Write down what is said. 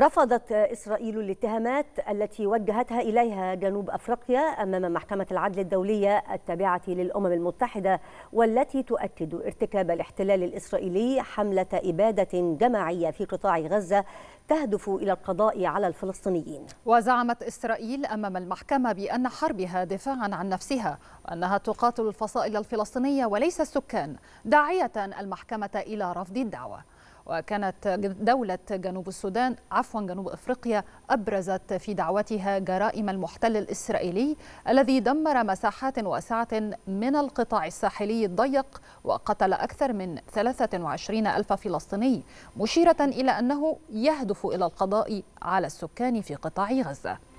رفضت إسرائيل الاتهامات التي وجهتها إليها جنوب أفريقيا أمام محكمة العدل الدولية التابعة للأمم المتحدة والتي تؤكد ارتكاب الاحتلال الإسرائيلي حملة إبادة جماعية في قطاع غزة تهدف إلى القضاء على الفلسطينيين وزعمت إسرائيل أمام المحكمة بأن حربها دفاعا عن نفسها وأنها تقاتل الفصائل الفلسطينية وليس السكان داعية المحكمة إلى رفض الدعوة وكانت دولة جنوب السودان عفوا جنوب أفريقيا أبرزت في دعوتها جرائم المحتل الإسرائيلي الذي دمر مساحات واسعة من القطاع الساحلي الضيق وقتل أكثر من 23 ألف فلسطيني مشيرة إلى أنه يهدف إلى القضاء على السكان في قطاع غزة